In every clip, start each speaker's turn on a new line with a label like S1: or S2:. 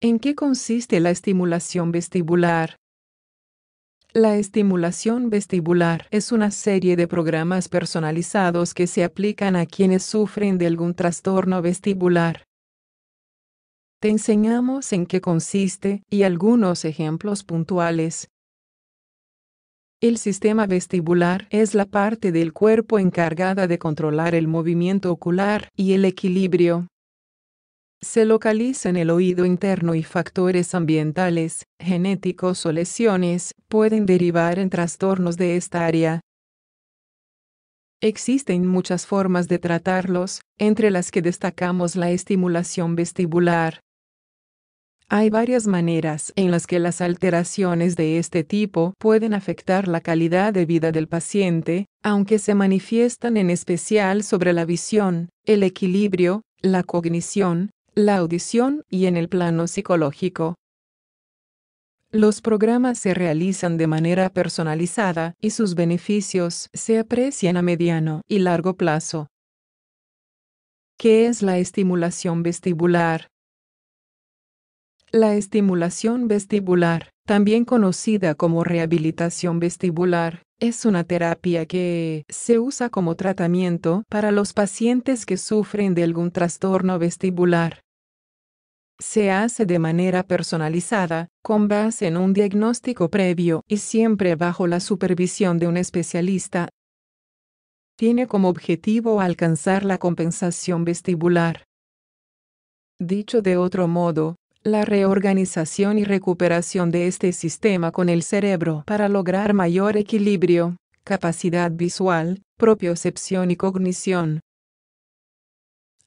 S1: ¿En qué consiste la estimulación vestibular? La estimulación vestibular es una serie de programas personalizados que se aplican a quienes sufren de algún trastorno vestibular. Te enseñamos en qué consiste y algunos ejemplos puntuales. El sistema vestibular es la parte del cuerpo encargada de controlar el movimiento ocular y el equilibrio. Se localiza en el oído interno y factores ambientales, genéticos o lesiones pueden derivar en trastornos de esta área. Existen muchas formas de tratarlos, entre las que destacamos la estimulación vestibular, hay varias maneras en las que las alteraciones de este tipo pueden afectar la calidad de vida del paciente, aunque se manifiestan en especial sobre la visión, el equilibrio, la cognición, la audición y en el plano psicológico. Los programas se realizan de manera personalizada y sus beneficios se aprecian a mediano y largo plazo. ¿Qué es la estimulación vestibular? La estimulación vestibular, también conocida como rehabilitación vestibular, es una terapia que se usa como tratamiento para los pacientes que sufren de algún trastorno vestibular. Se hace de manera personalizada, con base en un diagnóstico previo y siempre bajo la supervisión de un especialista. Tiene como objetivo alcanzar la compensación vestibular. Dicho de otro modo, la reorganización y recuperación de este sistema con el cerebro para lograr mayor equilibrio, capacidad visual, propiocepción y cognición.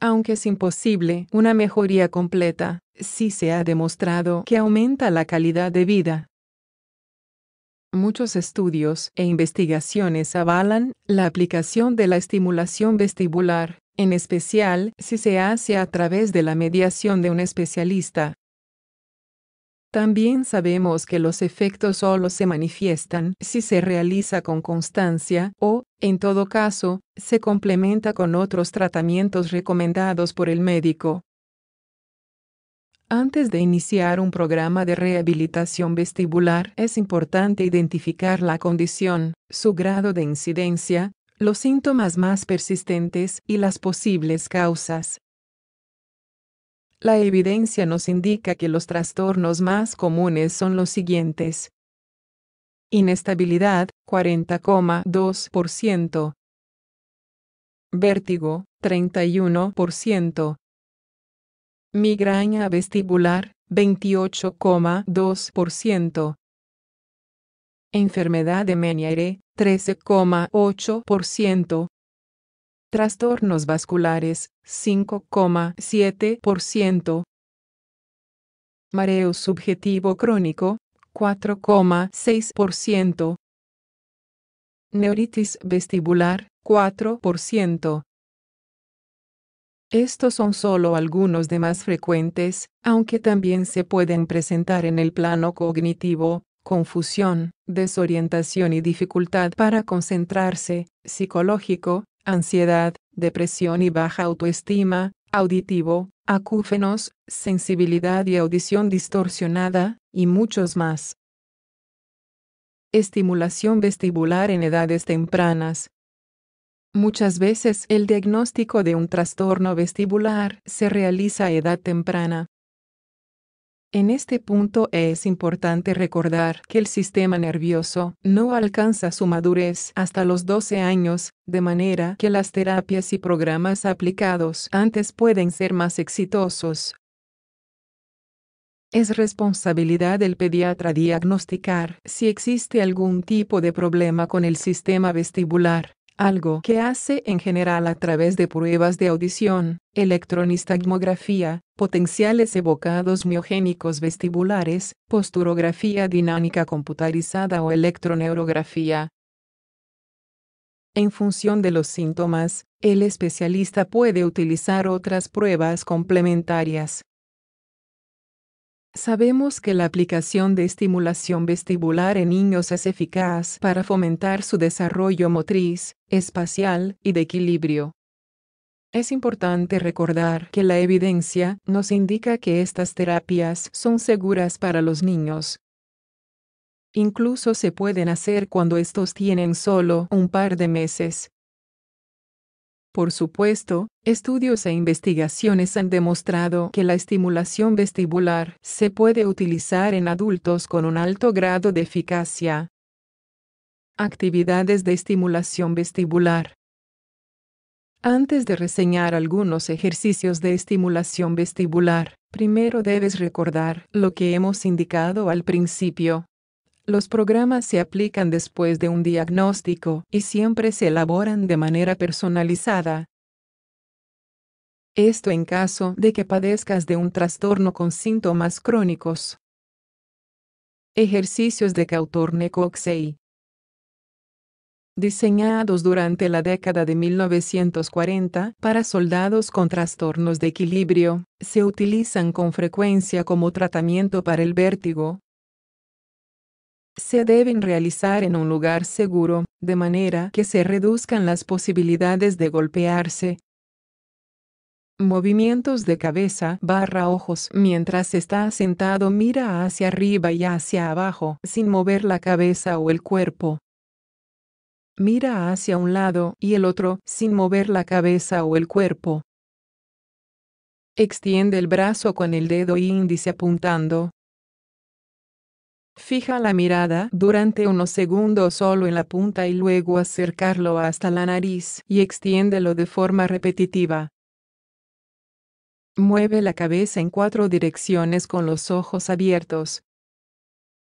S1: Aunque es imposible una mejoría completa, sí se ha demostrado que aumenta la calidad de vida. Muchos estudios e investigaciones avalan la aplicación de la estimulación vestibular, en especial si se hace a través de la mediación de un especialista, también sabemos que los efectos solo se manifiestan si se realiza con constancia o, en todo caso, se complementa con otros tratamientos recomendados por el médico. Antes de iniciar un programa de rehabilitación vestibular es importante identificar la condición, su grado de incidencia, los síntomas más persistentes y las posibles causas. La evidencia nos indica que los trastornos más comunes son los siguientes. Inestabilidad, 40,2%. Vértigo, 31%. Migraña vestibular, 28,2%. Enfermedad de Meniere, 13,8%. Trastornos vasculares, 5,7%. Mareo subjetivo crónico, 4,6%. Neuritis vestibular, 4%. Estos son solo algunos de más frecuentes, aunque también se pueden presentar en el plano cognitivo, confusión, desorientación y dificultad para concentrarse, psicológico, ansiedad, depresión y baja autoestima, auditivo, acúfenos, sensibilidad y audición distorsionada, y muchos más. Estimulación vestibular en edades tempranas. Muchas veces el diagnóstico de un trastorno vestibular se realiza a edad temprana, en este punto es importante recordar que el sistema nervioso no alcanza su madurez hasta los 12 años, de manera que las terapias y programas aplicados antes pueden ser más exitosos. Es responsabilidad del pediatra diagnosticar si existe algún tipo de problema con el sistema vestibular algo que hace en general a través de pruebas de audición, electronistagmografía, potenciales evocados miogénicos vestibulares, posturografía dinámica computarizada o electroneurografía. En función de los síntomas, el especialista puede utilizar otras pruebas complementarias. Sabemos que la aplicación de estimulación vestibular en niños es eficaz para fomentar su desarrollo motriz, espacial y de equilibrio. Es importante recordar que la evidencia nos indica que estas terapias son seguras para los niños. Incluso se pueden hacer cuando estos tienen solo un par de meses. Por supuesto, estudios e investigaciones han demostrado que la estimulación vestibular se puede utilizar en adultos con un alto grado de eficacia. Actividades de estimulación vestibular. Antes de reseñar algunos ejercicios de estimulación vestibular, primero debes recordar lo que hemos indicado al principio. Los programas se aplican después de un diagnóstico y siempre se elaboran de manera personalizada. Esto en caso de que padezcas de un trastorno con síntomas crónicos. Ejercicios de cautorne diseñados durante la década de 1940 para soldados con trastornos de equilibrio, se utilizan con frecuencia como tratamiento para el vértigo. Se deben realizar en un lugar seguro, de manera que se reduzcan las posibilidades de golpearse. Movimientos de cabeza barra ojos mientras está sentado mira hacia arriba y hacia abajo sin mover la cabeza o el cuerpo mira hacia un lado y el otro sin mover la cabeza o el cuerpo. Extiende el brazo con el dedo índice apuntando. Fija la mirada durante unos segundos solo en la punta y luego acercarlo hasta la nariz y extiéndelo de forma repetitiva. Mueve la cabeza en cuatro direcciones con los ojos abiertos,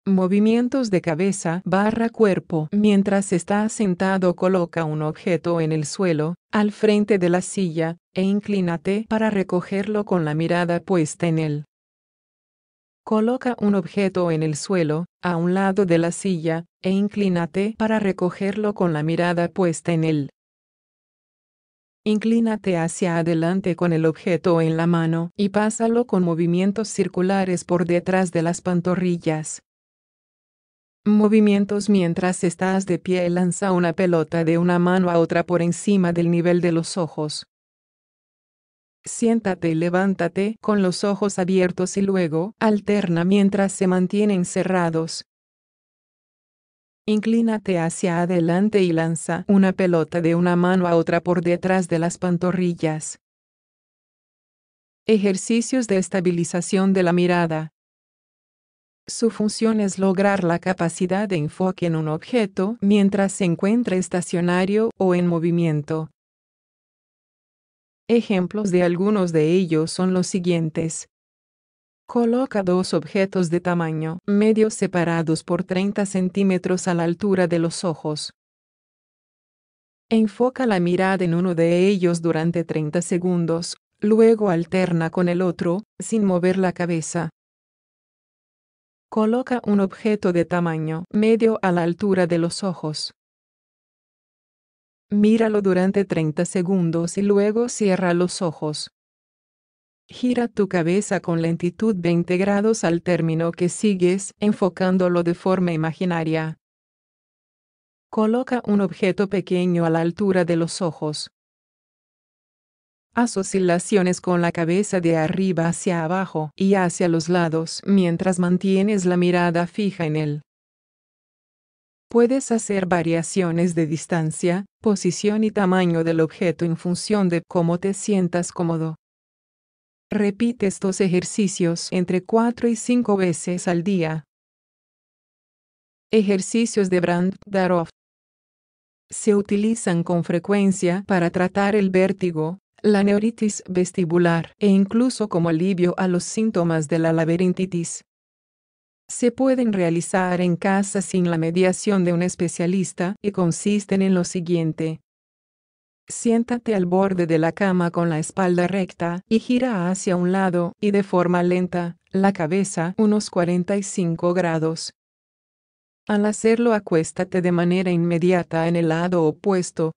S1: Movimientos de cabeza barra cuerpo. Mientras está sentado coloca un objeto en el suelo, al frente de la silla, e inclínate para recogerlo con la mirada puesta en él. Coloca un objeto en el suelo, a un lado de la silla, e inclínate para recogerlo con la mirada puesta en él. Inclínate hacia adelante con el objeto en la mano y pásalo con movimientos circulares por detrás de las pantorrillas movimientos mientras estás de pie lanza una pelota de una mano a otra por encima del nivel de los ojos. Siéntate y levántate con los ojos abiertos y luego alterna mientras se mantienen cerrados. Inclínate hacia adelante y lanza una pelota de una mano a otra por detrás de las pantorrillas. Ejercicios de estabilización de la mirada. Su función es lograr la capacidad de enfoque en un objeto mientras se encuentra estacionario o en movimiento. Ejemplos de algunos de ellos son los siguientes. Coloca dos objetos de tamaño medio separados por 30 centímetros a la altura de los ojos. Enfoca la mirada en uno de ellos durante 30 segundos, luego alterna con el otro, sin mover la cabeza. Coloca un objeto de tamaño medio a la altura de los ojos. Míralo durante 30 segundos y luego cierra los ojos. Gira tu cabeza con lentitud 20 grados al término que sigues, enfocándolo de forma imaginaria. Coloca un objeto pequeño a la altura de los ojos. Haz oscilaciones con la cabeza de arriba hacia abajo y hacia los lados mientras mantienes la mirada fija en él. Puedes hacer variaciones de distancia, posición y tamaño del objeto en función de cómo te sientas cómodo. Repite estos ejercicios entre cuatro y cinco veces al día. Ejercicios de brandt daroff se utilizan con frecuencia para tratar el vértigo, la neuritis vestibular e incluso como alivio a los síntomas de la laberintitis. Se pueden realizar en casa sin la mediación de un especialista y consisten en lo siguiente. Siéntate al borde de la cama con la espalda recta y gira hacia un lado y de forma lenta, la cabeza unos 45 grados. Al hacerlo acuéstate de manera inmediata en el lado opuesto.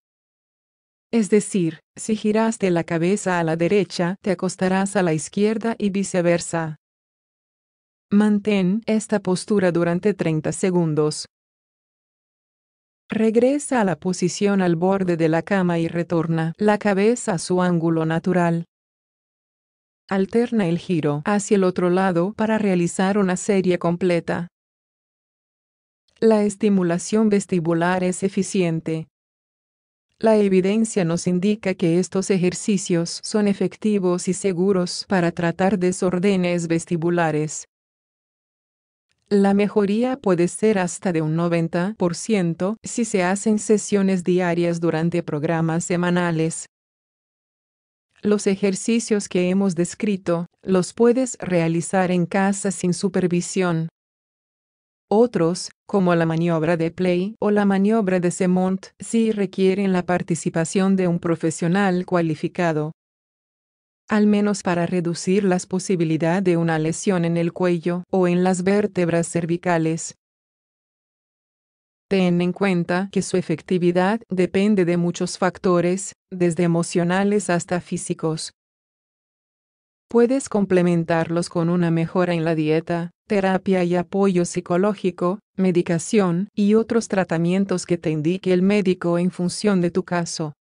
S1: Es decir, si giraste la cabeza a la derecha, te acostarás a la izquierda y viceversa. Mantén esta postura durante 30 segundos. Regresa a la posición al borde de la cama y retorna la cabeza a su ángulo natural. Alterna el giro hacia el otro lado para realizar una serie completa. La estimulación vestibular es eficiente, la evidencia nos indica que estos ejercicios son efectivos y seguros para tratar desórdenes vestibulares. La mejoría puede ser hasta de un 90% si se hacen sesiones diarias durante programas semanales. Los ejercicios que hemos descrito los puedes realizar en casa sin supervisión. Otros, como la maniobra de Play o la maniobra de Semont, sí requieren la participación de un profesional cualificado. Al menos para reducir las posibilidades de una lesión en el cuello o en las vértebras cervicales. Ten en cuenta que su efectividad depende de muchos factores, desde emocionales hasta físicos. Puedes complementarlos con una mejora en la dieta, terapia y apoyo psicológico, medicación y otros tratamientos que te indique el médico en función de tu caso.